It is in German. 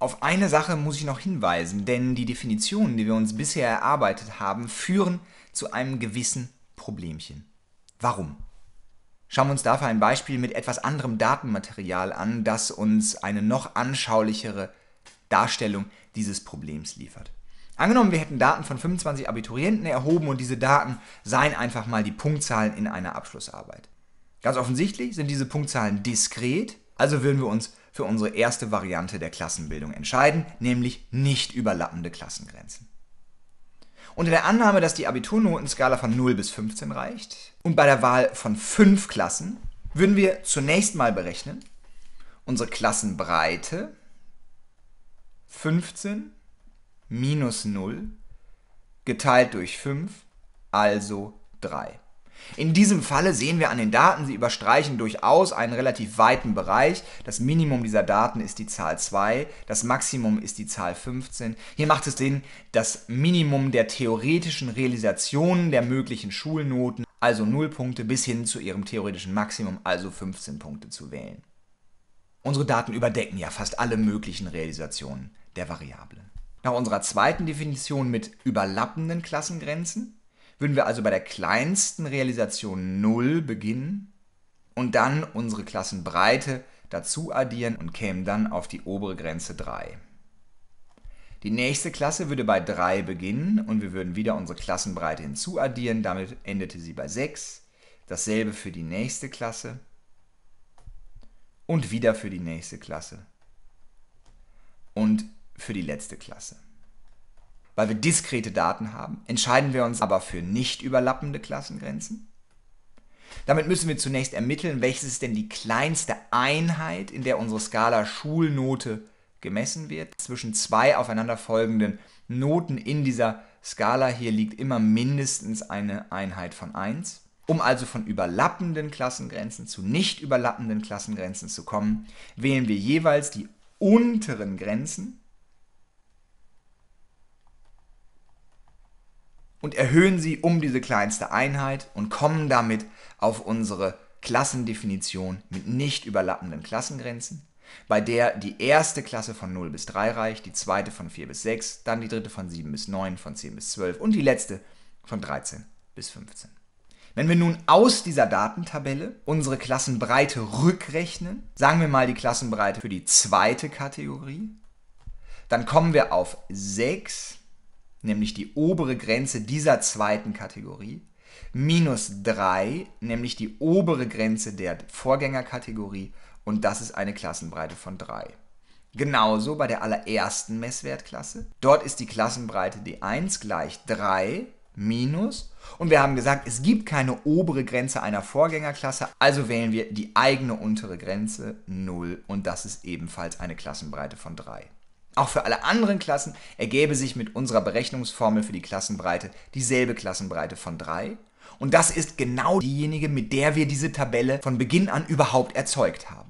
Auf eine Sache muss ich noch hinweisen, denn die Definitionen, die wir uns bisher erarbeitet haben, führen zu einem gewissen Problemchen. Warum? Schauen wir uns dafür ein Beispiel mit etwas anderem Datenmaterial an, das uns eine noch anschaulichere Darstellung dieses Problems liefert. Angenommen, wir hätten Daten von 25 Abiturienten erhoben und diese Daten seien einfach mal die Punktzahlen in einer Abschlussarbeit. Ganz offensichtlich sind diese Punktzahlen diskret also würden wir uns für unsere erste Variante der Klassenbildung entscheiden, nämlich nicht überlappende Klassengrenzen. Unter der Annahme, dass die Abiturnotenskala von 0 bis 15 reicht und bei der Wahl von 5 Klassen würden wir zunächst mal berechnen unsere Klassenbreite 15 minus 0 geteilt durch 5, also 3. In diesem Falle sehen wir an den Daten, sie überstreichen durchaus einen relativ weiten Bereich. Das Minimum dieser Daten ist die Zahl 2, das Maximum ist die Zahl 15. Hier macht es Sinn, das Minimum der theoretischen Realisationen der möglichen Schulnoten, also 0 Punkte, bis hin zu ihrem theoretischen Maximum, also 15 Punkte zu wählen. Unsere Daten überdecken ja fast alle möglichen Realisationen der Variablen. Nach unserer zweiten Definition mit überlappenden Klassengrenzen würden wir also bei der kleinsten Realisation 0 beginnen und dann unsere Klassenbreite dazu addieren und kämen dann auf die obere Grenze 3. Die nächste Klasse würde bei 3 beginnen und wir würden wieder unsere Klassenbreite hinzu addieren, damit endete sie bei 6. Dasselbe für die nächste Klasse und wieder für die nächste Klasse und für die letzte Klasse weil wir diskrete Daten haben, entscheiden wir uns aber für nicht überlappende Klassengrenzen. Damit müssen wir zunächst ermitteln, welches ist denn die kleinste Einheit, in der unsere Skala Schulnote gemessen wird. Zwischen zwei aufeinanderfolgenden Noten in dieser Skala hier liegt immer mindestens eine Einheit von 1. Um also von überlappenden Klassengrenzen zu nicht überlappenden Klassengrenzen zu kommen, wählen wir jeweils die unteren Grenzen und erhöhen sie um diese kleinste Einheit und kommen damit auf unsere Klassendefinition mit nicht überlappenden Klassengrenzen, bei der die erste Klasse von 0 bis 3 reicht, die zweite von 4 bis 6, dann die dritte von 7 bis 9, von 10 bis 12 und die letzte von 13 bis 15. Wenn wir nun aus dieser Datentabelle unsere Klassenbreite rückrechnen, sagen wir mal die Klassenbreite für die zweite Kategorie, dann kommen wir auf 6 nämlich die obere Grenze dieser zweiten Kategorie, minus 3, nämlich die obere Grenze der Vorgängerkategorie und das ist eine Klassenbreite von 3. Genauso bei der allerersten Messwertklasse. Dort ist die Klassenbreite D1 gleich 3 minus und wir haben gesagt, es gibt keine obere Grenze einer Vorgängerklasse, also wählen wir die eigene untere Grenze 0 und das ist ebenfalls eine Klassenbreite von 3. Auch für alle anderen Klassen ergäbe sich mit unserer Berechnungsformel für die Klassenbreite dieselbe Klassenbreite von 3. Und das ist genau diejenige, mit der wir diese Tabelle von Beginn an überhaupt erzeugt haben.